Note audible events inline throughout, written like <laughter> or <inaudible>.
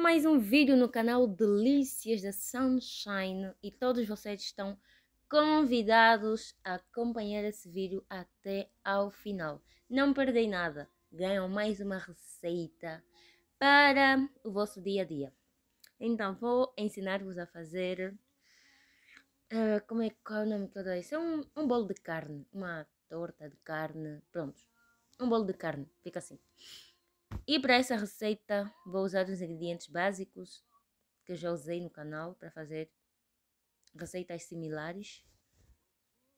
mais um vídeo no canal Delícias da Sunshine e todos vocês estão convidados a acompanhar esse vídeo até ao final. Não perdem nada, ganham mais uma receita para o vosso dia a dia. Então vou ensinar-vos a fazer, uh, como é que é o nome que eu isso? É um, um bolo de carne, uma torta de carne, pronto, um bolo de carne, fica assim. E para essa receita vou usar os ingredientes básicos que eu já usei no canal para fazer receitas similares.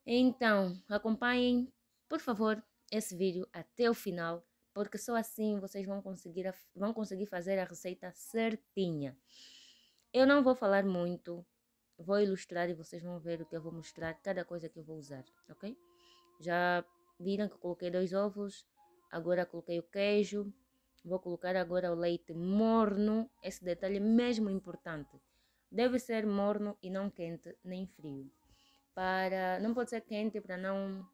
Então, acompanhem, por favor, esse vídeo até o final, porque só assim vocês vão conseguir, vão conseguir fazer a receita certinha. Eu não vou falar muito, vou ilustrar e vocês vão ver o que eu vou mostrar, cada coisa que eu vou usar, ok? Já viram que eu coloquei dois ovos, agora coloquei o queijo, Vou colocar agora o leite morno. Esse detalhe é mesmo importante. Deve ser morno e não quente nem frio. Para, não pode ser quente para não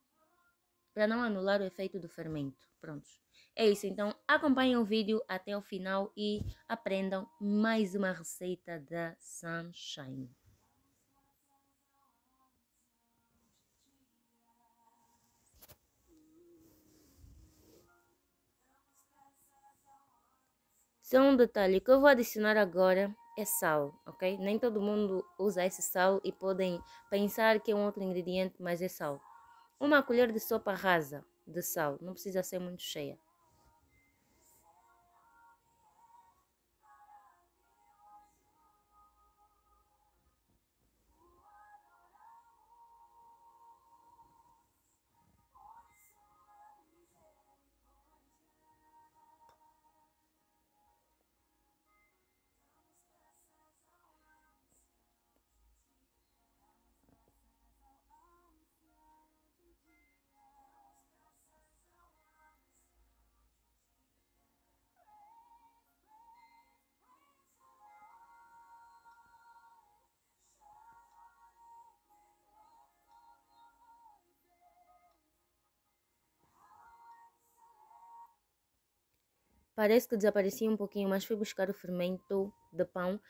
para não anular o efeito do fermento. Prontos. É isso, então acompanhem o vídeo até o final e aprendam mais uma receita da Sunshine. Só um detalhe que eu vou adicionar agora é sal, ok? Nem todo mundo usa esse sal e podem pensar que é um outro ingrediente, mas é sal. Uma colher de sopa rasa de sal, não precisa ser muito cheia. Parece que desapareci um pouquinho, mas fui buscar o fermento de pão.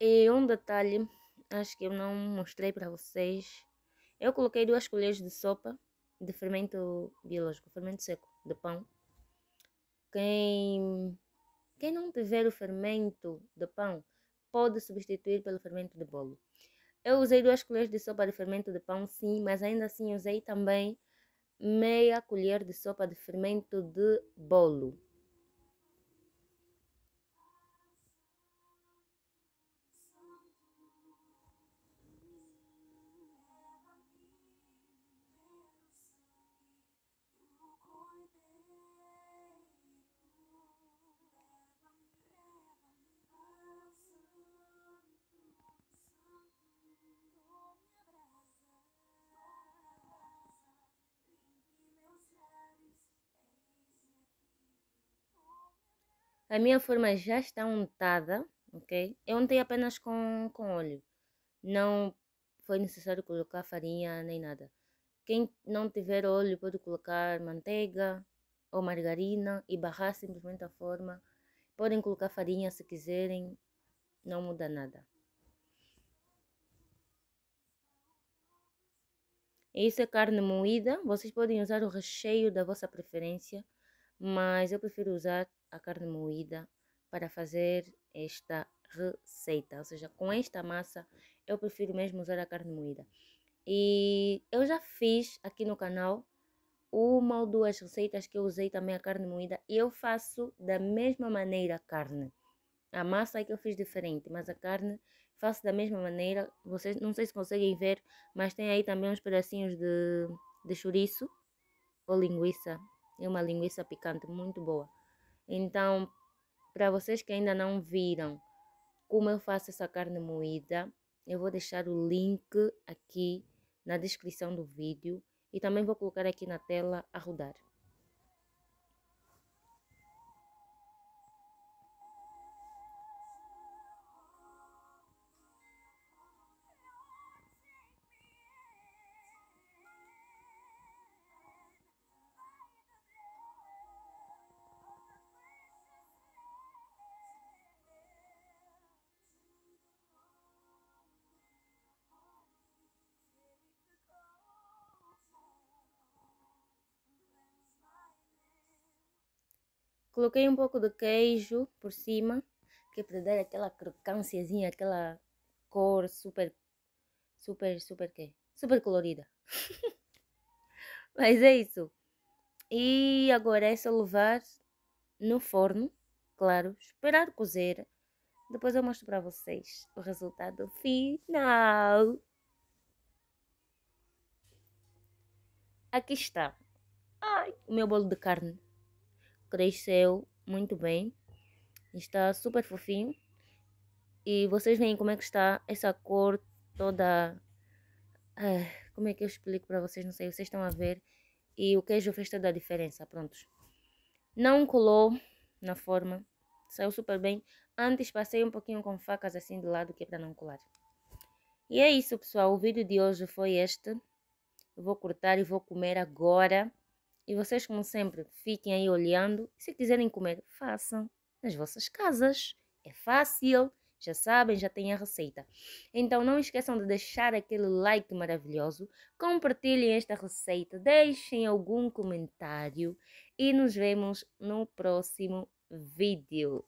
E um detalhe, acho que eu não mostrei para vocês. Eu coloquei duas colheres de sopa de fermento biológico, fermento seco de pão. Quem, quem não tiver o fermento de pão pode substituir pelo fermento de bolo. Eu usei duas colheres de sopa de fermento de pão, sim, mas ainda assim usei também meia colher de sopa de fermento de bolo. A minha forma já está untada, ok? Eu untei apenas com, com óleo. Não foi necessário colocar farinha nem nada. Quem não tiver óleo pode colocar manteiga ou margarina e barrar simplesmente a forma. Podem colocar farinha se quiserem, não muda nada. Isso é carne moída, vocês podem usar o recheio da vossa preferência, mas eu prefiro usar a carne moída para fazer esta receita. Ou seja, com esta massa eu prefiro mesmo usar a carne moída. E eu já fiz aqui no canal uma ou duas receitas que eu usei também a carne moída e eu faço da mesma maneira a carne. A massa é que eu fiz diferente, mas a carne faço da mesma maneira. Vocês não sei se conseguem ver, mas tem aí também uns pedacinhos de, de chouriço ou linguiça. É uma linguiça picante muito boa. Então, para vocês que ainda não viram como eu faço essa carne moída, eu vou deixar o link aqui na descrição do vídeo e também vou colocar aqui na tela a rodar. Coloquei um pouco de queijo por cima, que é para dar aquela crocânciazinha, aquela cor super, super, super Super colorida. <laughs> Mas é isso. E agora é só levar no forno, claro, esperar cozer. Depois eu mostro para vocês o resultado final. Aqui está. Ai, o meu bolo de carne cresceu muito bem. Está super fofinho. E vocês veem como é que está essa cor toda... Ah, como é que eu explico para vocês? Não sei, vocês estão a ver. E o queijo fez toda a diferença, prontos. Não colou na forma. Saiu super bem. Antes passei um pouquinho com facas assim de lado, que é para não colar. E é isso, pessoal. O vídeo de hoje foi este. Eu vou cortar e vou comer agora. E vocês, como sempre, fiquem aí olhando. E se quiserem comer, façam nas vossas casas. É fácil, já sabem, já têm a receita. Então não esqueçam de deixar aquele like maravilhoso, compartilhem esta receita, deixem algum comentário e nos vemos no próximo vídeo.